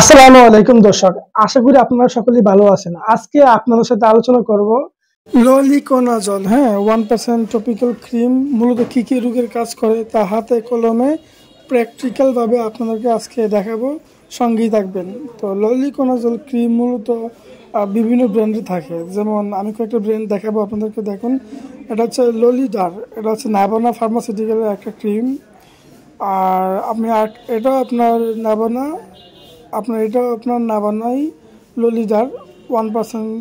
আসসালামু আলাইকুম দর্শক আশা করি আপনারা সকলেই ভালো আছেন আজকে আপনাদের সাথে আলোচনা করব লোলিকোনাজল হ্যাঁ ওয়ান পার্সেন্ট টপিক্যাল ক্রিম মূলত কী কী রোগের কাজ করে তা হাতে কলমে প্র্যাকটিক্যালভাবে আপনাদেরকে আজকে দেখাবো সঙ্গেই থাকবেন তো লোলিকোনাজল ক্রিম মূলত বিভিন্ন ব্র্যান্ডে থাকে যেমন আমি কয়েকটা ব্র্যান্ড দেখাবো আপনাদেরকে দেখুন এটা হচ্ছে ললিডার এটা হচ্ছে নাবানা ফার্মাসিউটিক্যালের একটা ক্রিম আর আপনি এটা আপনার নাবানা আপনার এটা আপনার নাবানাই ললিদার ওয়ান পার্সেন্ট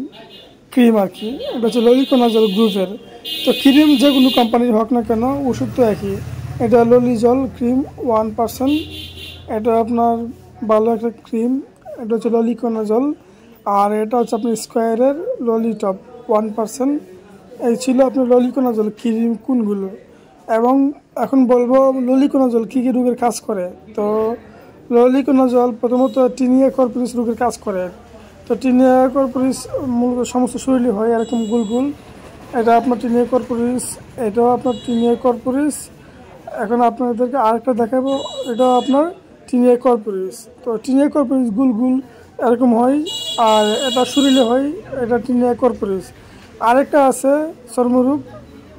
ক্রিম আর কি এটা হচ্ছে ললিকোনাজল গ্রুপের তো ক্রিম যে কোনো কোম্পানির হোক না কেন ওষুধ তো একই এটা ললিজল ক্রিম ওয়ান পার্সেন্ট এটা আপনার ভালো একটা ক্রিম এটা হচ্ছে ললিকোনাজল আর এটা হচ্ছে আপনার স্কোয়ারের ললিটপ ওয়ান পার্সেন্ট এই ছিল আপনার ললিকোনাজল ক্রিম কোনগুলো এবং এখন বলবো ললিকোনাজল কী কী রোগের কাজ করে তো জল প্রথমত টিনিয়া কর্পোরিস রোগের কাজ করে তো টিনিয়া কর্পোরিস মূল সমস্ত শরীরে হয় এরকম গুল গুল এটা আপনার টিনিয়া কর্পোরিস এটাও আপনার টিনিয়া কর্পোরিস এখন আপনাদেরকে আরেকটা দেখাবো এটাও আপনার টিনিয়া কর্পোরিস তো টিনিয়া কর্পোরিস গুল গুল এরকম হয় আর এটা শরীরে হয় এটা টিনিয়া কর্পোরিস আরেকটা আছে চর্মরূপ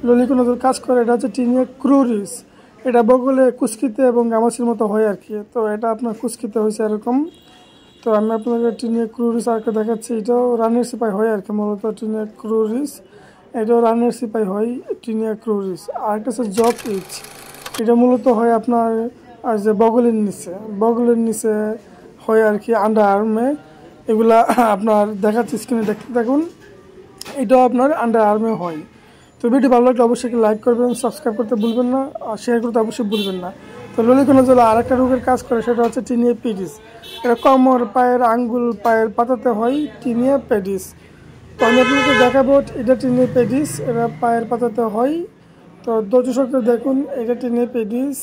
ললিকোনাজল কাজ করে এটা হচ্ছে টিনিয়া ক্রোরিস এটা বগলে কুচকিতে এবং গামাছির মতো হয় আর কি তো এটা আপনার কুচকিতে হয়েছে এরকম তো আমি আপনাদের টিনে ক্রুরিস আরকে দেখাচ্ছি এটাও রানের সিপাই হয় আর কি মূলত টিনে ক্রুরিস এটাও রানের সিপাই হয় টিনে ক্রুরিস একটা হচ্ছে জব ইচ এটা মূলত হয় আপনার আর যে বগলের নিচে বগলের নিচে হয় আর কি আন্ডার আর্মে এগুলা আপনার দেখাচ্ছি স্ক্রিনে দেখতে থাকুন এটাও আপনার আন্ডার আর্মে হয় তো ভিডিও ভালো লাগলে অবশ্যই লাইক করবেন সাবস্ক্রাইব করতে ভুলবেন না আর শেয়ার করতে অবশ্যই ভুলবেন না তো জেলা আর একটা রোগের কাজ করে সেটা হচ্ছে টিনিয়া পেডিস এটা কমর পায়ের আঙ্গুল পায়ের পাতাতে হয় টিনিয়া পেডিস তো আমি আপনাকে দেখাবো এটা টিনিয়া পেডিস এটা পায়ের পাতাতে হয় তো দর্শক দেখুন এটা টিনিয়া পেডিস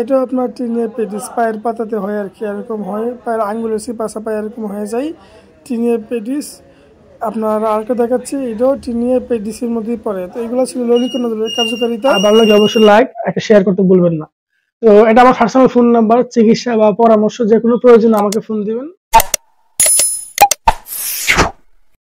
এটাও আপনার টিনিয়া পেডিস পায়ের পাতাতে হয় আর কি এরকম হয় পায়ের আঙ্গুলের সি পাশা পায়ে এরকম হয়ে যায় টিনিয়া পেডিস আপনার আরেকটা দেখাচ্ছি এটাও টিনিয়ে পেডিসির মধ্যেই পড়ে তো এগুলো ছিল ললিত নজরুলের কার্যকারিতা ভালো লাগে অবশ্যই লাইক একটা শেয়ার করতে ভুলবেন না তো এটা আমার পার্সোনাল ফোন নাম্বার চিকিৎসা বা পরামর্শ যে কোনো প্রয়োজন আমাকে ফোন দিবেন